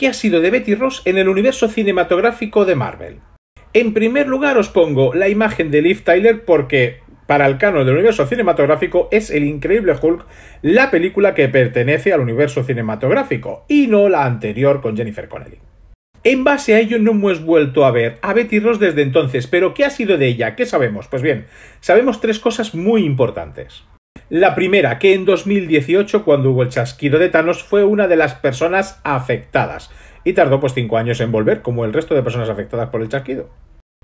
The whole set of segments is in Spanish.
qué ha sido de Betty Ross en el universo cinematográfico de Marvel. En primer lugar os pongo la imagen de Liv Tyler porque para el canon del universo cinematográfico es El Increíble Hulk la película que pertenece al universo cinematográfico y no la anterior con Jennifer Connelly. En base a ello no hemos vuelto a ver a Betty Ross desde entonces, pero ¿qué ha sido de ella? ¿Qué sabemos? Pues bien, sabemos tres cosas muy importantes. La primera, que en 2018, cuando hubo el chasquido de Thanos, fue una de las personas afectadas, y tardó pues 5 años en volver, como el resto de personas afectadas por el chasquido.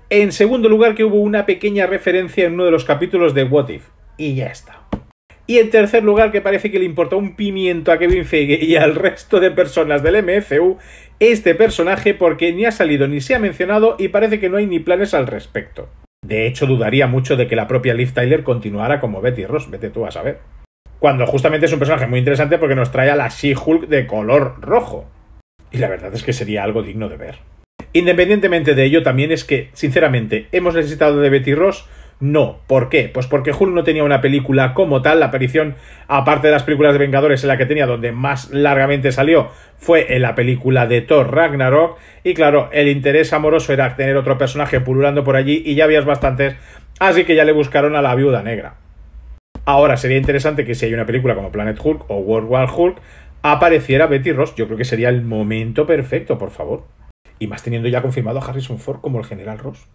En segundo lugar, que hubo una pequeña referencia en uno de los capítulos de What If, y ya está. Y en tercer lugar, que parece que le importa un pimiento a Kevin Feige y al resto de personas del MCU, este personaje porque ni ha salido ni se ha mencionado y parece que no hay ni planes al respecto. De hecho, dudaría mucho de que la propia Liv Tyler continuara como Betty Ross, vete tú a saber. Cuando justamente es un personaje muy interesante porque nos trae a la She-Hulk de color rojo. Y la verdad es que sería algo digno de ver. Independientemente de ello, también es que, sinceramente, hemos necesitado de Betty Ross no. ¿Por qué? Pues porque Hulk no tenía una película como tal. La aparición, aparte de las películas de Vengadores en la que tenía, donde más largamente salió, fue en la película de Thor Ragnarok. Y claro, el interés amoroso era tener otro personaje pululando por allí y ya habías bastantes. Así que ya le buscaron a la viuda negra. Ahora sería interesante que si hay una película como Planet Hulk o World War Hulk, apareciera Betty Ross. Yo creo que sería el momento perfecto, por favor. Y más teniendo ya confirmado a Harrison Ford como el general Ross.